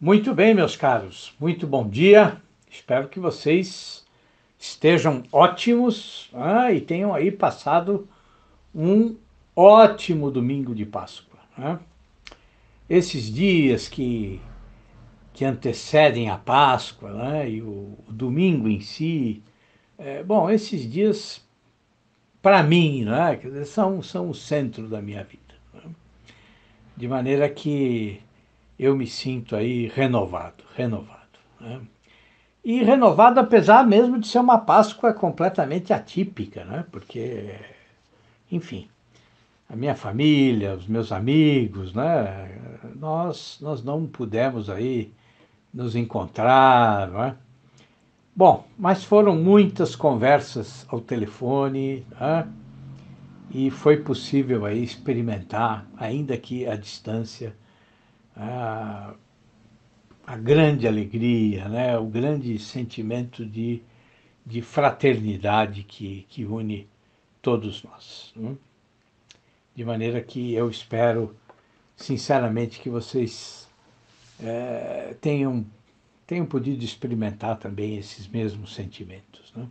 Muito bem, meus caros, muito bom dia. Espero que vocês estejam ótimos ah, e tenham aí passado um ótimo domingo de Páscoa. Né? Esses dias que que antecedem a Páscoa né, e o, o domingo em si. É, bom, esses dias, para mim, né, dizer, são, são o centro da minha vida. Né? De maneira que eu me sinto aí renovado, renovado. Né? E renovado apesar mesmo de ser uma Páscoa completamente atípica, né? porque, enfim, a minha família, os meus amigos, né? nós, nós não pudemos aí nos encontrar, não é? Bom, mas foram muitas conversas ao telefone é? e foi possível aí experimentar, ainda que à distância, a, a grande alegria, né? o grande sentimento de, de fraternidade que, que une todos nós. É? De maneira que eu espero, sinceramente, que vocês é, tenham, tenham podido experimentar também esses mesmos sentimentos. Né?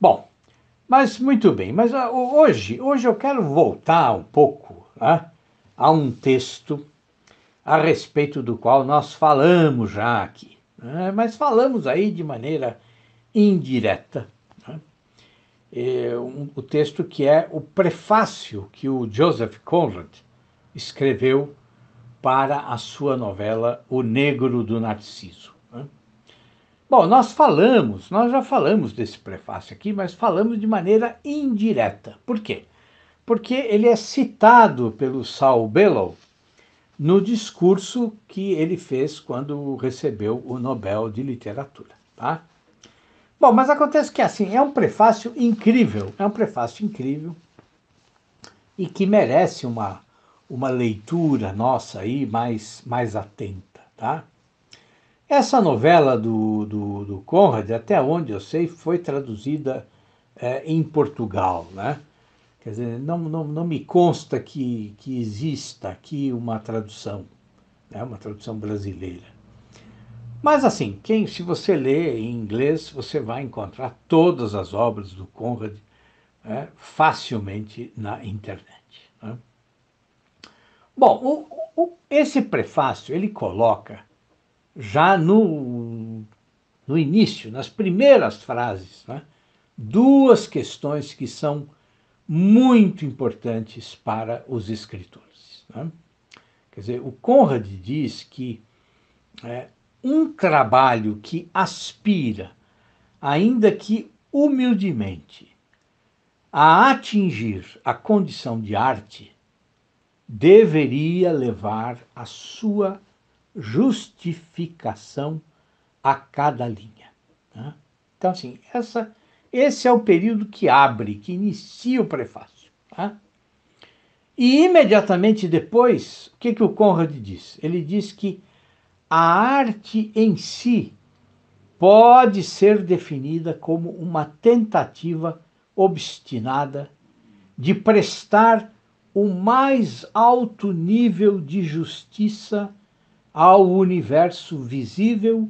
Bom, mas muito bem, mas ah, hoje, hoje eu quero voltar um pouco né, a um texto a respeito do qual nós falamos já aqui, né, mas falamos aí de maneira indireta. Né? Eh, o texto que é o prefácio que o Joseph Conrad escreveu para a sua novela O Negro do Narciso. Né? Bom, nós falamos, nós já falamos desse prefácio aqui, mas falamos de maneira indireta. Por quê? Porque ele é citado pelo Saul Bellow no discurso que ele fez quando recebeu o Nobel de Literatura, tá? Bom, mas acontece que assim, é um prefácio incrível, é um prefácio incrível e que merece uma uma leitura nossa aí mais, mais atenta, tá? Essa novela do, do, do Conrad, até onde eu sei, foi traduzida é, em Portugal, né? Quer dizer, não, não, não me consta que, que exista aqui uma tradução, né? uma tradução brasileira. Mas assim, quem, se você lê em inglês, você vai encontrar todas as obras do Conrad é, facilmente na internet. Né? Bom, o, o, esse prefácio ele coloca já no, no início, nas primeiras frases, né, duas questões que são muito importantes para os escritores. Né? Quer dizer, o Conrad diz que é, um trabalho que aspira, ainda que humildemente, a atingir a condição de arte deveria levar a sua justificação a cada linha. Né? Então, assim, essa, esse é o período que abre, que inicia o prefácio. Né? E imediatamente depois, o que, que o Conrad diz? Ele diz que a arte em si pode ser definida como uma tentativa obstinada de prestar o mais alto nível de justiça ao universo visível,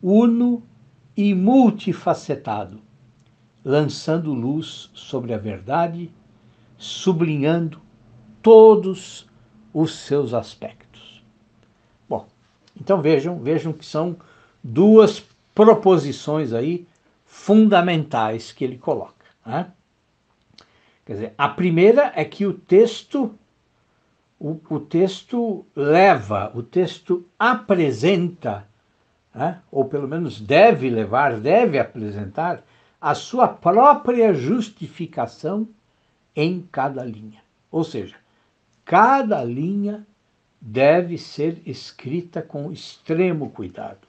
uno e multifacetado, lançando luz sobre a verdade, sublinhando todos os seus aspectos. Bom, então vejam, vejam que são duas proposições aí fundamentais que ele coloca. Né? Quer dizer, a primeira é que o texto o, o texto leva, o texto apresenta, né? ou pelo menos deve levar, deve apresentar a sua própria justificação em cada linha. Ou seja, cada linha deve ser escrita com extremo cuidado,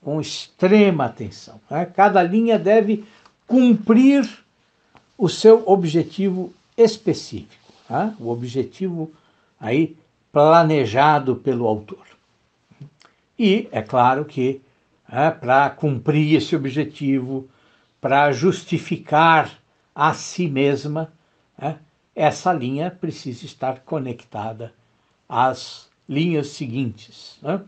com extrema atenção. Né? Cada linha deve cumprir o seu objetivo específico, tá? o objetivo aí planejado pelo autor. E é claro que é, para cumprir esse objetivo, para justificar a si mesma, é, essa linha precisa estar conectada às linhas seguintes, né?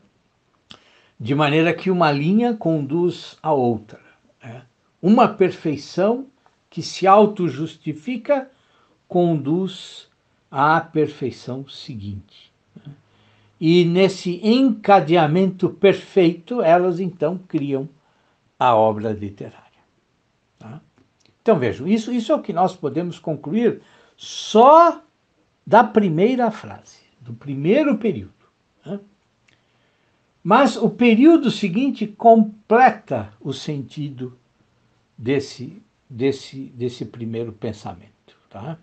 de maneira que uma linha conduz à outra. É. Uma perfeição que se auto-justifica conduz à perfeição seguinte. Né? E nesse encadeamento perfeito, elas então criam a obra literária. Tá? Então vejam, isso, isso é o que nós podemos concluir só da primeira frase, do primeiro período. Né? Mas o período seguinte completa o sentido desse desse, desse primeiro pensamento. Tá?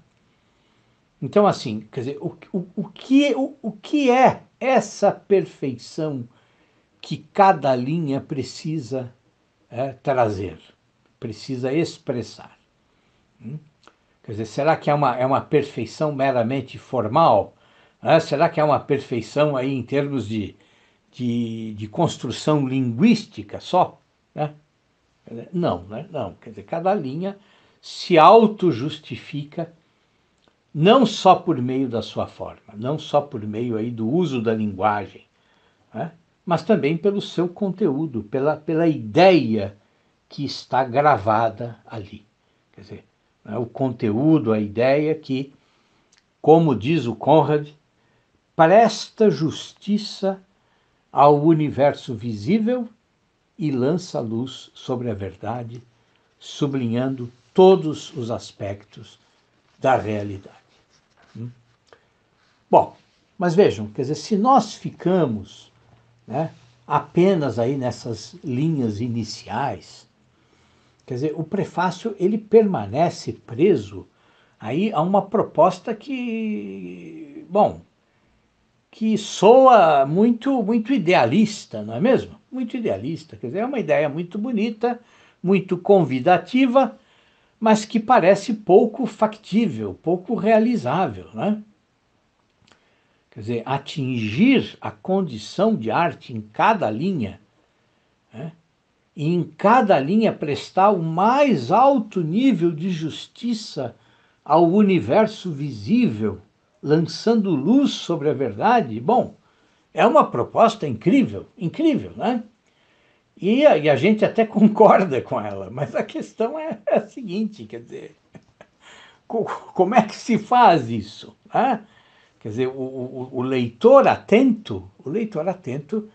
Então, assim, quer dizer, o, o, o, que, o, o que é essa perfeição que cada linha precisa é, trazer, precisa expressar? Hum? Quer dizer, será que é uma, é uma perfeição meramente formal? É, será que é uma perfeição aí em termos de, de, de construção linguística só? Né? Né? Não, né? não. Quer dizer, cada linha se auto-justifica não só por meio da sua forma, não só por meio aí do uso da linguagem, né? mas também pelo seu conteúdo, pela, pela ideia que está gravada ali. Quer dizer, né? o conteúdo, a ideia que, como diz o Conrad, presta justiça ao universo visível e lança luz sobre a verdade, sublinhando todos os aspectos da realidade. Hum? Bom, mas vejam, quer dizer, se nós ficamos né, apenas aí nessas linhas iniciais, quer dizer, o prefácio ele permanece preso aí a uma proposta que, bom, que soa muito muito idealista, não é mesmo? muito idealista. Quer dizer, é uma ideia muito bonita, muito convidativa, mas que parece pouco factível, pouco realizável. Né? Quer dizer, atingir a condição de arte em cada linha, né? e em cada linha prestar o mais alto nível de justiça ao universo visível, lançando luz sobre a verdade, bom, é uma proposta incrível, incrível, né? E, e a, gente até concorda com ela, mas a questão é, é a seguinte, quer dizer, como é que se faz isso? Né? Quer dizer, o, o, o leitor atento, o leitor atento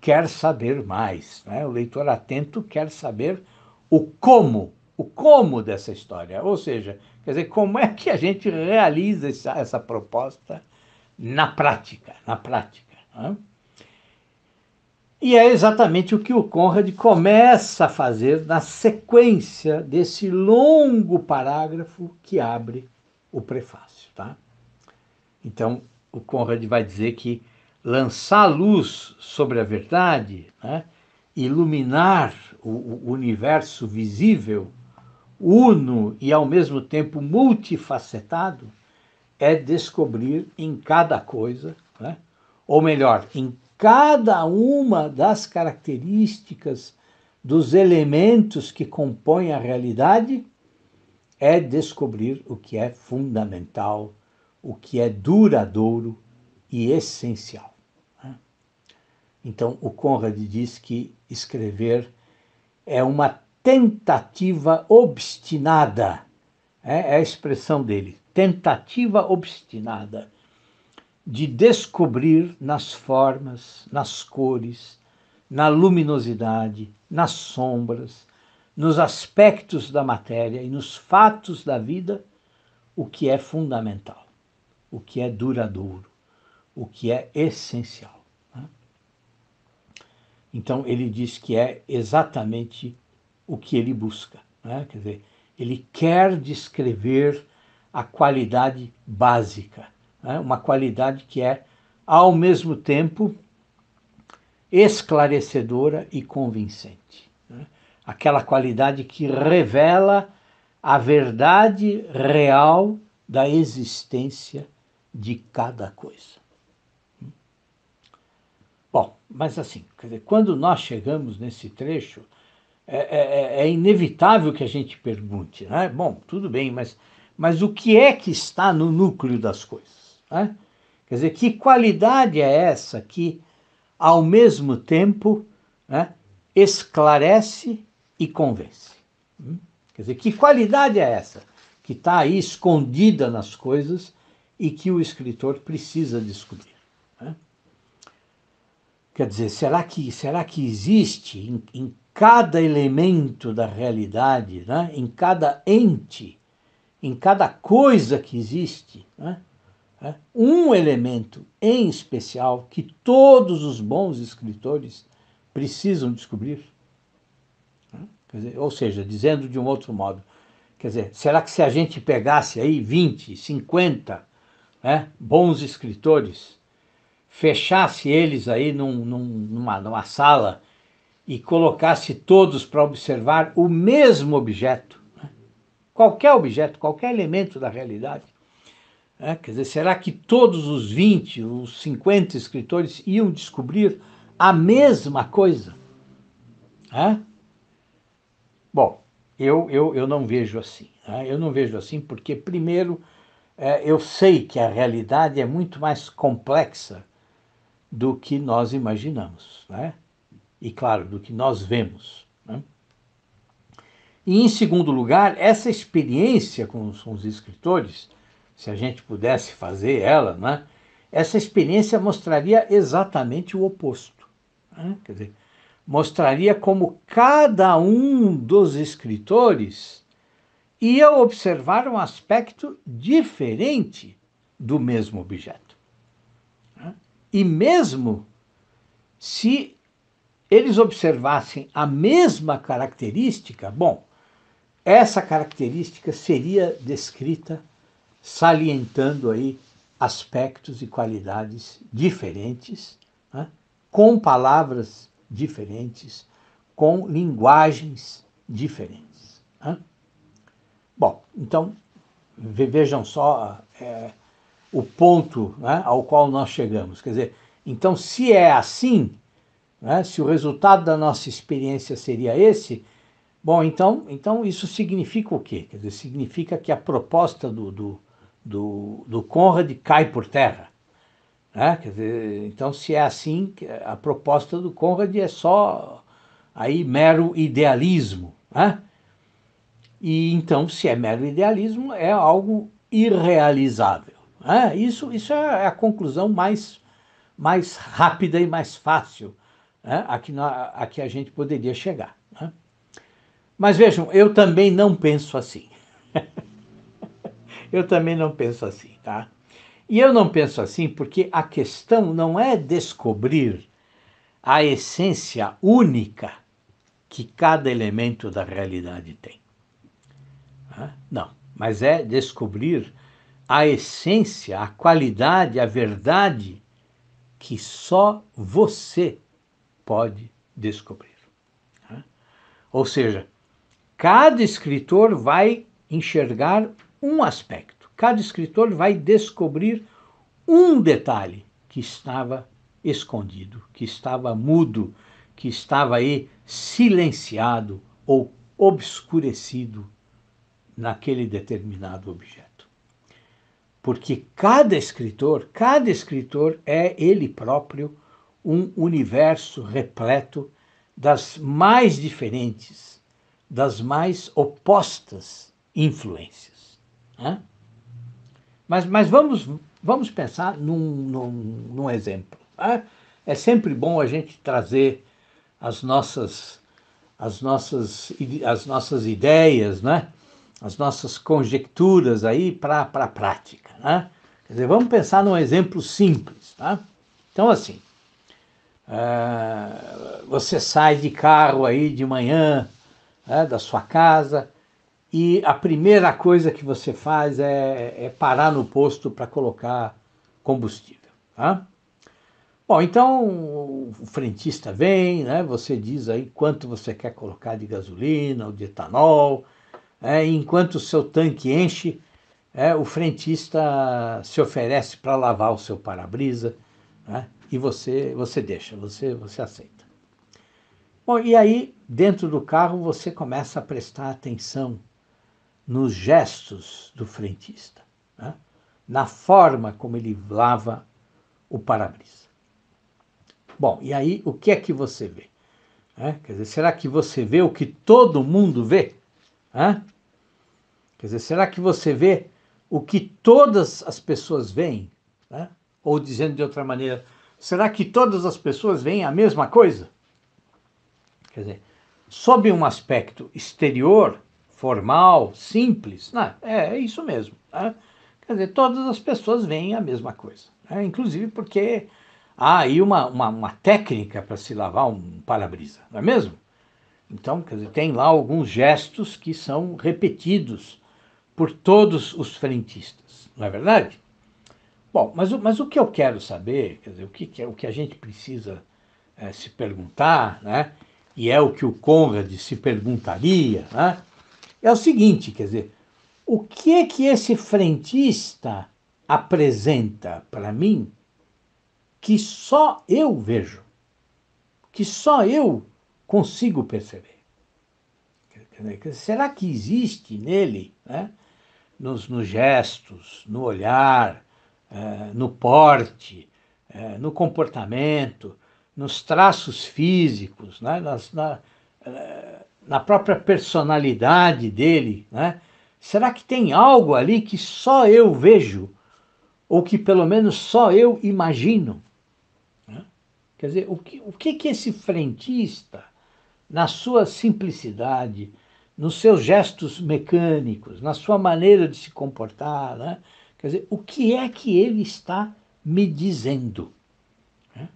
quer saber mais, né? O leitor atento quer saber o como, o como dessa história, ou seja, quer dizer, como é que a gente realiza essa, essa proposta na prática, na prática. Né? E é exatamente o que o Conrad começa a fazer na sequência desse longo parágrafo que abre o prefácio. Tá? Então, o Conrad vai dizer que lançar luz sobre a verdade, né? iluminar o universo visível, uno e ao mesmo tempo multifacetado, é descobrir em cada coisa né? ou melhor, em cada uma das características dos elementos que compõem a realidade, é descobrir o que é fundamental, o que é duradouro e essencial. Né? Então, o Conrad diz que escrever é uma tentativa obstinada, é, é a expressão dele, tentativa obstinada de descobrir nas formas, nas cores, na luminosidade, nas sombras, nos aspectos da matéria e nos fatos da vida o que é fundamental, o que é duradouro, o que é essencial. Né? Então ele diz que é exatamente o que ele busca. Né? Quer dizer, ele quer descrever a qualidade básica né? uma qualidade que é, ao mesmo tempo, esclarecedora e convincente. Né? Aquela qualidade que revela a verdade real da existência de cada coisa. Bom, mas assim, dizer, quando nós chegamos nesse trecho, é, é, é, é, inevitável que a gente pergunte, né? Bom, tudo bem, mas, mas o que é que está no núcleo das coisas? Né? Quer dizer, que qualidade é essa que, ao mesmo tempo, né, esclarece e convence? Hum? Quer dizer, que qualidade é essa que está aí escondida nas coisas e que o escritor precisa descobrir? Né? Quer dizer, será que, será que existe em, em cada elemento da realidade, né? em cada ente, em cada coisa que existe, né? Né? um elemento em especial que todos os bons escritores precisam descobrir? Né? Dizer, ou seja, dizendo de um outro modo, quer dizer, será que se a gente pegasse aí 20, 50 né, bons escritores, fechasse eles aí num, num, numa, numa sala e colocasse todos para observar o mesmo objeto, né? qualquer objeto, qualquer elemento da realidade, é, quer dizer, será que todos os 20, os 50 escritores iam descobrir a mesma coisa? É? Bom, eu, eu, eu não vejo assim. Né? Eu não vejo assim porque, primeiro, é, eu sei que a realidade é muito mais complexa do que nós imaginamos, né? e, claro, do que nós vemos. Né? E, em segundo lugar, essa experiência com os, com os escritores se a gente pudesse fazer ela, né, essa experiência mostraria exatamente o oposto. Né? Quer dizer, mostraria como cada um dos escritores ia observar um aspecto diferente do mesmo objeto. Né? E mesmo se eles observassem a mesma característica, bom, essa característica seria descrita salientando aí aspectos e qualidades diferentes, né? com palavras diferentes, com linguagens diferentes. Né? Bom, então vejam só é, o ponto né, ao qual nós chegamos. Quer dizer, então se é assim, né, se o resultado da nossa experiência seria esse, bom, então, então isso significa o quê? Quer dizer, significa que a proposta do, do do, do Conrad cai por terra. Né? Dizer, então, se é assim, a proposta do Conrad é só aí mero idealismo. Né? E então, se é mero idealismo, é algo irrealizável. Né? Isso, isso é, é a conclusão mais, mais rápida e mais fácil né? a, que, a que a gente poderia chegar. Né? Mas vejam, eu também não penso assim. Eu também não penso assim, tá? E eu não penso assim porque a questão não é descobrir a essência única que cada elemento da realidade tem. Não, mas é descobrir a essência, a qualidade, a verdade que só você pode descobrir. Ou seja, cada escritor vai enxergar um aspecto. Cada escritor vai descobrir um detalhe que estava escondido, que estava mudo, que estava aí silenciado ou obscurecido naquele determinado objeto. Porque cada escritor, cada escritor é ele próprio um universo repleto das mais diferentes, das mais opostas influências. Né? Mas, mas vamos, vamos pensar num, num, num exemplo. Né? É sempre bom a gente trazer as nossas, as nossas, as nossas ideias, né? as nossas conjecturas aí para a prática. Né? Quer dizer, vamos pensar num exemplo simples. Tá? Então, assim, é, você sai de carro aí de manhã né, da sua casa, e a primeira coisa que você faz é, é parar no posto para colocar combustível. Tá? Bom, então o frentista vem, né? Você diz aí quanto você quer colocar de gasolina ou de etanol. É, enquanto o seu tanque enche, é, o frentista se oferece para lavar o seu para-brisa né? e você você deixa, você você aceita. Bom, e aí dentro do carro você começa a prestar atenção nos gestos do frentista, né? na forma como ele lava o para-brisa. Bom, e aí o que é que você vê? É, quer dizer, será que você vê o que todo mundo vê? É? Quer dizer, será que você vê o que todas as pessoas veem? É? Ou dizendo de outra maneira, será que todas as pessoas veem a mesma coisa? Quer dizer, sob um aspecto exterior, formal, simples. Não, né? é, é isso mesmo. Né? Quer dizer, todas as pessoas veem a mesma coisa. Né? Inclusive porque há aí uma, uma, uma técnica para se lavar um para-brisa, não é mesmo? Então, quer dizer, tem lá alguns gestos que são repetidos por todos os frentistas, não é verdade? Bom, mas, mas o que eu quero saber, quer dizer, o que, é, o que a gente precisa é, se perguntar, né? e é o que o Conrad se perguntaria, né? é o seguinte, quer dizer, o que é que esse frentista apresenta para mim que só eu vejo, que só eu consigo perceber? Será que existe nele, né, nos, nos gestos, no olhar, eh, no porte, eh, no comportamento, nos traços físicos, né, nas, na, eh, na própria personalidade dele, né? Será que tem algo ali que só eu vejo? Ou que pelo menos só eu imagino? Né? Quer dizer, o que, o que que esse frentista, na sua simplicidade, nos seus gestos mecânicos, na sua maneira de se comportar, né? Quer dizer, o que é que ele está me dizendo? Né?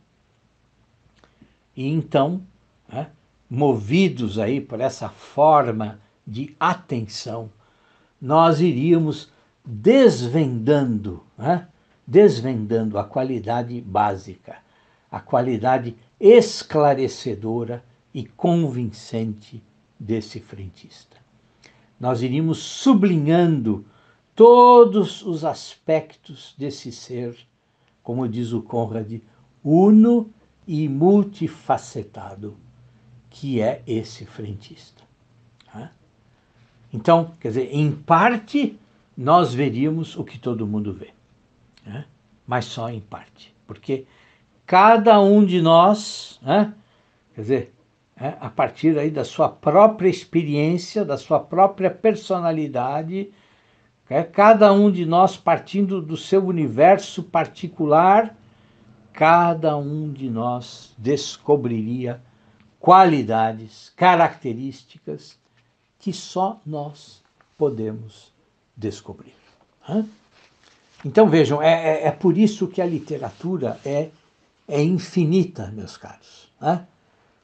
E então, né? movidos aí por essa forma de atenção, nós iríamos desvendando, né? desvendando a qualidade básica, a qualidade esclarecedora e convincente desse frentista. Nós iríamos sublinhando todos os aspectos desse ser, como diz o Conrad, uno e multifacetado que é esse frentista. Né? Então, quer dizer, em parte nós veríamos o que todo mundo vê, né? mas só em parte, porque cada um de nós, né? quer dizer, é, a partir aí da sua própria experiência, da sua própria personalidade, é, cada um de nós partindo do seu universo particular, cada um de nós descobriria qualidades, características que só nós podemos descobrir. Hã? Então vejam, é, é, é, por isso que a literatura é, é infinita, meus caros.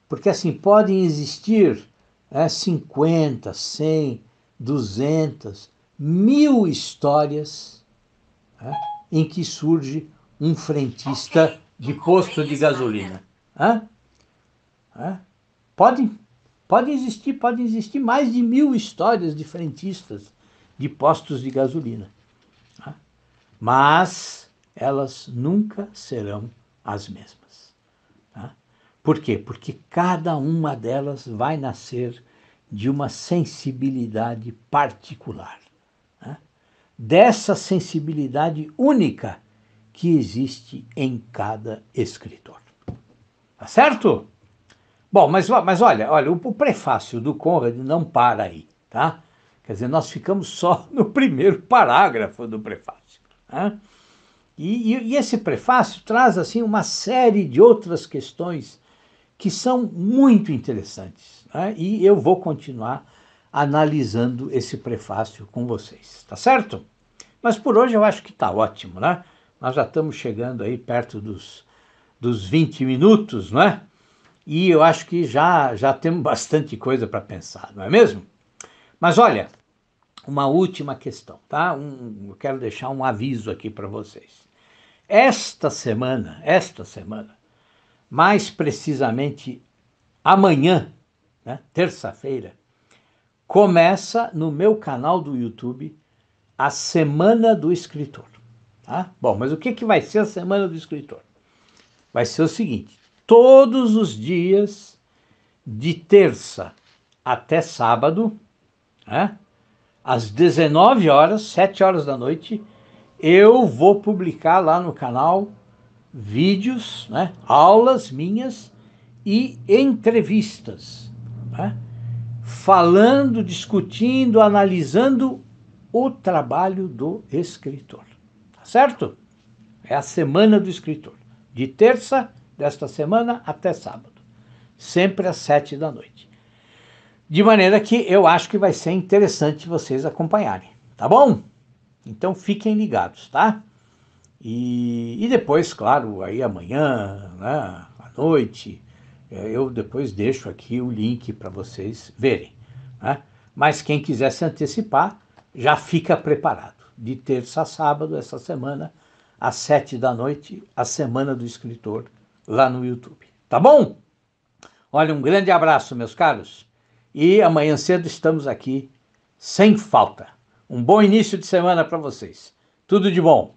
Porque assim, podem existir é, 50, 100, 200, mil histórias é, em que surge um frentista de posto de gasolina. É? Né? Podem, podem existir, podem existir mais de mil histórias de frentistas de postos de gasolina. Né? Mas elas nunca serão as mesmas. Né? Por quê? Porque cada uma delas vai nascer de uma sensibilidade particular, né? dessa sensibilidade única que existe em cada escritor. Tá certo? Bom, mas, mas olha, olha, o, prefácio do Conrad não para aí, tá? Quer dizer, nós ficamos só no primeiro parágrafo do prefácio. Né? E, e, e, esse prefácio traz assim uma série de outras questões que são muito interessantes. Né? E eu vou continuar analisando esse prefácio com vocês, tá certo? Mas por hoje eu acho que está ótimo, né? Nós já estamos chegando aí perto dos, dos 20 minutos, não é? e eu acho que já, já temos bastante coisa para pensar, não é mesmo? Mas olha, uma última questão, tá? Um, eu quero deixar um aviso aqui para vocês. Esta semana, esta semana, mais precisamente amanhã, né, terça-feira, começa no meu canal do YouTube a Semana do Escritor. Tá? Bom, mas o que, que vai ser a Semana do Escritor? Vai ser o seguinte: todos os dias, de terça até sábado, né? às 19 horas, 7 horas da noite, eu vou publicar lá no canal vídeos, né? aulas minhas e entrevistas, né? falando, discutindo, analisando o trabalho do escritor. Tá certo? É a semana do escritor, de terça desta semana até sábado, sempre às sete da noite. De maneira que eu acho que vai ser interessante vocês acompanharem, tá bom? Então fiquem ligados, tá? E, e depois, claro, aí amanhã, né, à noite, é, eu depois deixo aqui o link para vocês verem. Né? Mas quem quiser se antecipar, já fica preparado. De terça a sábado, essa semana, às sete da noite, a Semana do Escritor lá no YouTube. Tá bom? Olha, um grande abraço, meus caros. E amanhã cedo estamos aqui sem falta. Um bom início de semana para vocês. Tudo de bom.